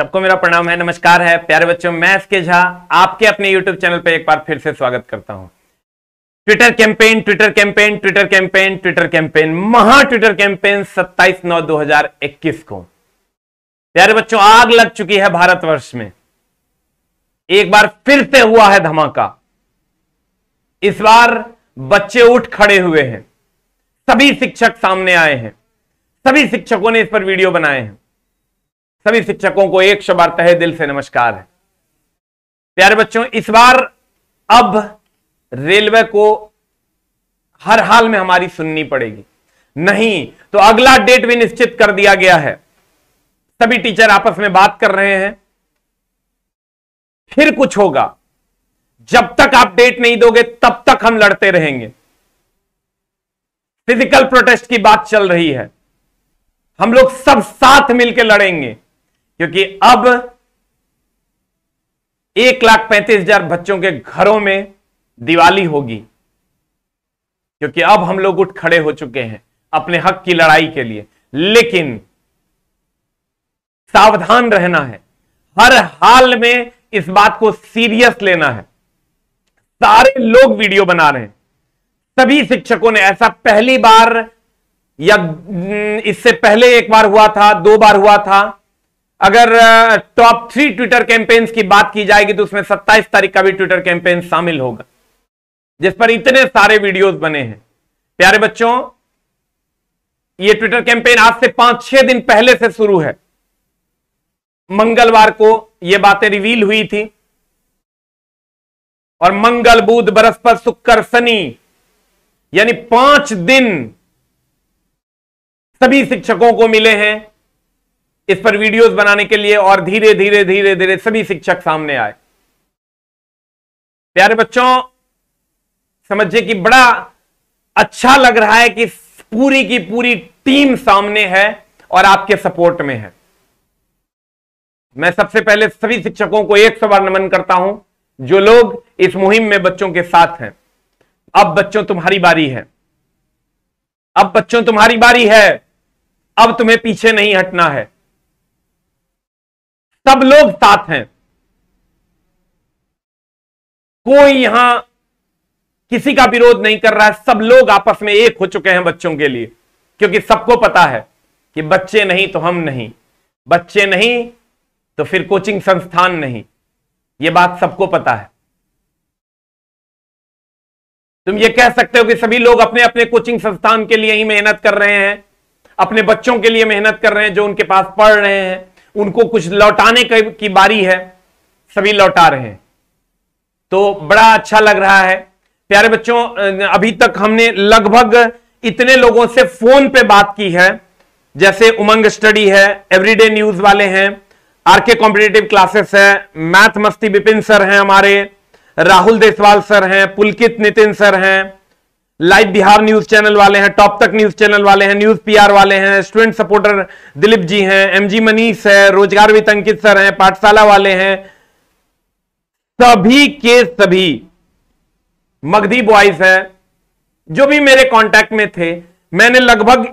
सबको मेरा प्रणाम है नमस्कार है प्यारे बच्चों मैं एस के झा आपके अपने यूट्यूब चैनल पर एक बार फिर से स्वागत करता हूं Twitter campaign Twitter campaign Twitter campaign Twitter campaign महा ट्विटर कैंपेन 27 नौ 2021 को प्यारे बच्चों आग लग चुकी है भारतवर्ष में एक बार फिर से हुआ है धमाका इस बार बच्चे उठ खड़े हुए हैं सभी शिक्षक सामने आए हैं सभी शिक्षकों ने इस पर वीडियो बनाए हैं सभी शिक्षकों को एक शबार तहे दिल से नमस्कार है प्यारे बच्चों इस बार अब रेलवे को हर हाल में हमारी सुननी पड़ेगी नहीं तो अगला डेट भी निश्चित कर दिया गया है सभी टीचर आपस में बात कर रहे हैं फिर कुछ होगा जब तक आप डेट नहीं दोगे तब तक हम लड़ते रहेंगे फिजिकल प्रोटेस्ट की बात चल रही है हम लोग सब साथ मिलकर लड़ेंगे क्योंकि अब एक लाख पैंतीस हजार बच्चों के घरों में दिवाली होगी क्योंकि अब हम लोग उठ खड़े हो चुके हैं अपने हक की लड़ाई के लिए लेकिन सावधान रहना है हर हाल में इस बात को सीरियस लेना है सारे लोग वीडियो बना रहे हैं सभी शिक्षकों ने ऐसा पहली बार या हम्म, इससे पहले एक बार हुआ था दो बार हुआ था अगर टॉप थ्री ट्विटर कैंपेन्स की बात की जाएगी तो उसमें 27 तारीख का भी ट्विटर कैंपेन शामिल होगा जिस पर इतने सारे वीडियोस बने हैं प्यारे बच्चों ये ट्विटर कैंपेन आज से पांच छह दिन पहले से शुरू है मंगलवार को ये बातें रिवील हुई थी और मंगल बुध बृहस्पति शुक्र शनि यानी पांच दिन सभी शिक्षकों को मिले हैं इस पर वीडियोस बनाने के लिए और धीरे धीरे धीरे धीरे सभी शिक्षक सामने आए प्यारे बच्चों समझिए कि बड़ा अच्छा लग रहा है कि पूरी की पूरी टीम सामने है और आपके सपोर्ट में है मैं सबसे पहले सभी शिक्षकों को एक सवार नमन करता हूं जो लोग इस मुहिम में बच्चों के साथ हैं अब बच्चों तुम्हारी बारी है अब बच्चों तुम्हारी बारी है अब तुम्हें पीछे नहीं हटना है सब लोग साथ हैं कोई यहां किसी का विरोध नहीं कर रहा है सब लोग आपस में एक हो चुके हैं बच्चों के लिए क्योंकि सबको पता है कि बच्चे नहीं तो हम नहीं बच्चे नहीं तो फिर कोचिंग संस्थान नहीं यह बात सबको पता है तुम ये कह सकते हो कि सभी लोग अपने अपने कोचिंग संस्थान के लिए ही मेहनत कर रहे हैं अपने बच्चों के लिए मेहनत कर रहे हैं जो उनके पास पढ़ रहे हैं उनको कुछ लौटाने की बारी है सभी लौटा रहे हैं तो बड़ा अच्छा लग रहा है प्यारे बच्चों अभी तक हमने लगभग इतने लोगों से फोन पे बात की है जैसे उमंग स्टडी है एवरीडे न्यूज वाले हैं आरके कॉम्पिटेटिव क्लासेस है मैथ मस्ती बिपिन सर हैं हमारे राहुल देसवाल सर हैं पुलकित नितिन सर हैं लाइव बिहार न्यूज चैनल वाले हैं टॉप तक न्यूज चैनल वाले हैं न्यूज पीआर वाले हैं स्टूडेंट सपोर्टर दिलीप जी हैं एमजी मनीष है रोजगार वित अंकित सर हैं पाठशाला वाले हैं सभी के सभी मगधी बॉयज हैं जो भी मेरे कांटेक्ट में थे मैंने लगभग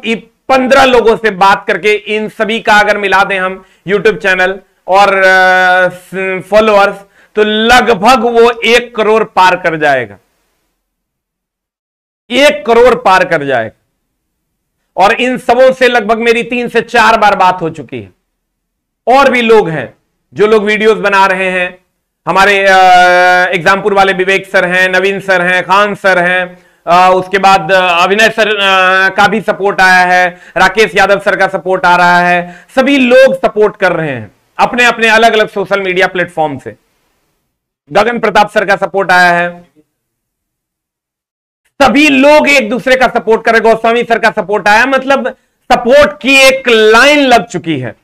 पंद्रह लोगों से बात करके इन सभी का अगर मिला दें हम यूट्यूब चैनल और फॉलोअर्स तो लगभग वो एक करोड़ पार कर जाएगा एक करोड़ पार कर जाए और इन सबों से लगभग मेरी तीन से चार बार बात हो चुकी है और भी लोग हैं जो लोग वीडियोस बना रहे हैं हमारे एग्जामपुर वाले विवेक सर हैं नवीन सर हैं खान सर हैं आ, उसके बाद अभिनय सर आ, का भी सपोर्ट आया है राकेश यादव सर का सपोर्ट आ रहा है सभी लोग सपोर्ट कर रहे हैं अपने अपने अलग अलग सोशल मीडिया प्लेटफॉर्म से गगन प्रताप सर का सपोर्ट आया है सभी लोग एक दूसरे का सपोर्ट कर रहे गोस्वामी सर का सपोर्ट आया मतलब सपोर्ट की एक लाइन लग चुकी है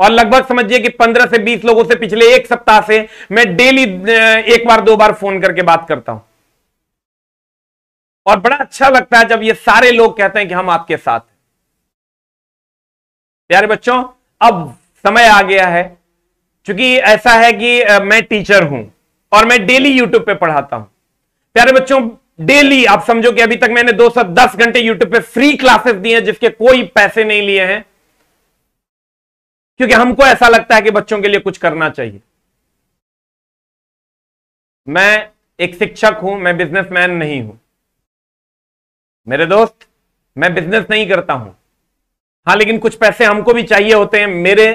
और लगभग समझिए कि 15 से 20 लोगों से पिछले एक सप्ताह से मैं डेली एक बार दो बार फोन करके बात करता हूं और बड़ा अच्छा लगता है जब ये सारे लोग कहते हैं कि हम आपके साथ प्यारे बच्चों अब समय आ गया है क्योंकि ऐसा है कि मैं टीचर हूं और मैं डेली यूट्यूब पे पढ़ाता हूं प्यारे बच्चों डेली आप समझो कि अभी तक मैंने 210 घंटे यूट्यूब पे फ्री क्लासेस दिए हैं जिसके कोई पैसे नहीं लिए हैं क्योंकि हमको ऐसा लगता है कि बच्चों के लिए कुछ करना चाहिए मैं एक शिक्षक हूं मैं बिजनेसमैन नहीं हूं मेरे दोस्त मैं बिजनेस नहीं करता हूं हां लेकिन कुछ पैसे हमको भी चाहिए होते हैं मेरे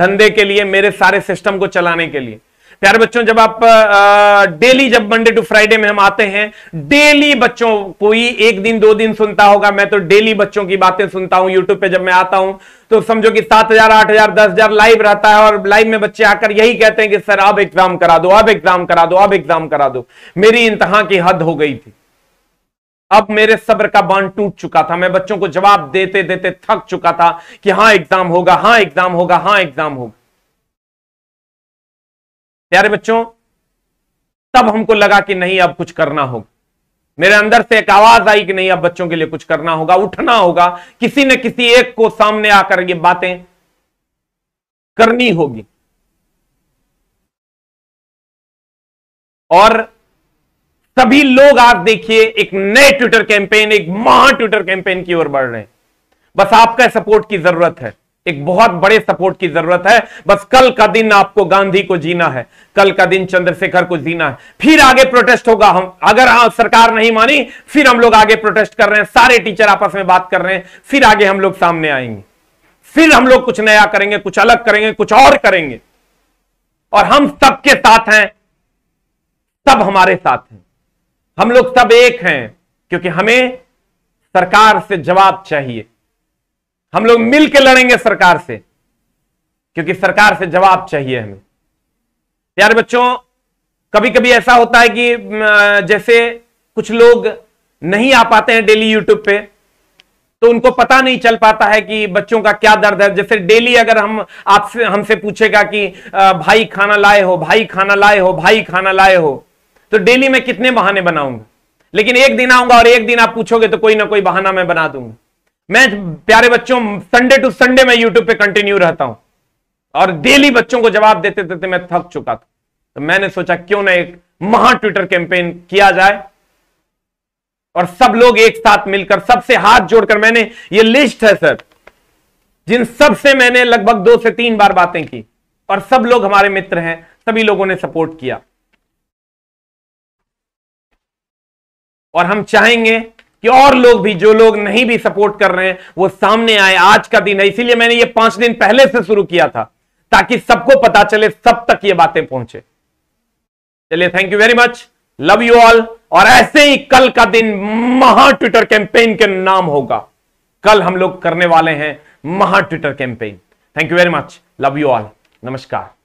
धंधे के लिए मेरे सारे सिस्टम को चलाने के लिए प्यारे बच्चों जब आप डेली जब मंडे टू फ्राइडे में हम आते हैं डेली बच्चों कोई एक दिन दो दिन सुनता होगा मैं तो डेली बच्चों की बातें सुनता हूं यूट्यूब पे जब मैं आता हूं तो समझो कि सात हजार आठ हजार दस हजार लाइव रहता है और लाइव में बच्चे आकर यही कहते हैं कि सर अब एग्जाम करा दो अब एग्जाम करा दो अब एग्जाम करा दो मेरी इंतहा की हद हो गई थी अब मेरे सब्र का बांध टूट चुका था मैं बच्चों को जवाब देते देते थक चुका था कि हाँ एग्जाम होगा हाँ एग्जाम होगा हाँ एग्जाम होगा प्यारे बच्चों तब हमको लगा कि नहीं अब कुछ करना होगा मेरे अंदर से एक आवाज आई कि नहीं अब बच्चों के लिए कुछ करना होगा उठना होगा किसी न किसी एक को सामने आकर ये बातें करनी होगी और सभी लोग आज देखिए एक नए ट्विटर कैंपेन एक महा ट्विटर कैंपेन की ओर बढ़ रहे हैं बस आपका सपोर्ट की जरूरत है एक बहुत बड़े सपोर्ट की जरूरत है बस कल का दिन आपको गांधी को जीना है कल का दिन चंद्रशेखर को जीना है फिर आगे प्रोटेस्ट होगा हम अगर हाँ सरकार नहीं मानी फिर हम लोग आगे प्रोटेस्ट कर रहे हैं सारे टीचर आपस में बात कर रहे हैं फिर आगे हम लोग सामने आएंगे फिर हम लोग कुछ नया करेंगे कुछ अलग करेंगे कुछ और करेंगे और हम सबके साथ हैं सब हमारे साथ हैं हम लोग सब एक हैं क्योंकि हमें सरकार से जवाब चाहिए हम लोग मिलकर लड़ेंगे सरकार से क्योंकि सरकार से जवाब चाहिए हमें प्यारे बच्चों कभी कभी ऐसा होता है कि जैसे कुछ लोग नहीं आ पाते हैं डेली यूट्यूब पे तो उनको पता नहीं चल पाता है कि बच्चों का क्या दर्द है जैसे डेली अगर हम आपसे हमसे पूछेगा कि भाई खाना लाए हो भाई खाना लाए हो भाई खाना लाए हो तो डेली मैं कितने बहाने बनाऊंगा लेकिन एक दिन आऊंगा और एक दिन आप पूछोगे तो कोई ना कोई बहाना मैं बना दूंगा मैं प्यारे बच्चों संडे टू संडे मैं यूट्यूब पे कंटिन्यू रहता हूं और डेली बच्चों को जवाब देते देते मैं थक चुका था तो मैंने सोचा क्यों ना एक महा ट्विटर कैंपेन किया जाए और सब लोग एक साथ मिलकर सबसे हाथ जोड़कर मैंने ये लिस्ट है सर जिन सब से मैंने लगभग दो से तीन बार बातें की और सब लोग हमारे मित्र हैं सभी लोगों ने सपोर्ट किया और हम चाहेंगे कि और लोग भी जो लोग नहीं भी सपोर्ट कर रहे हैं वो सामने आए आज का दिन है इसीलिए मैंने ये पांच दिन पहले से शुरू किया था ताकि सबको पता चले सब तक ये बातें पहुंचे चलिए thank you very much love you all और ऐसे ही कल का दिन महा ट्विटर कैंपेन के नाम होगा कल हम लोग करने वाले हैं महा Twitter campaign thank you very much love you all नमस्कार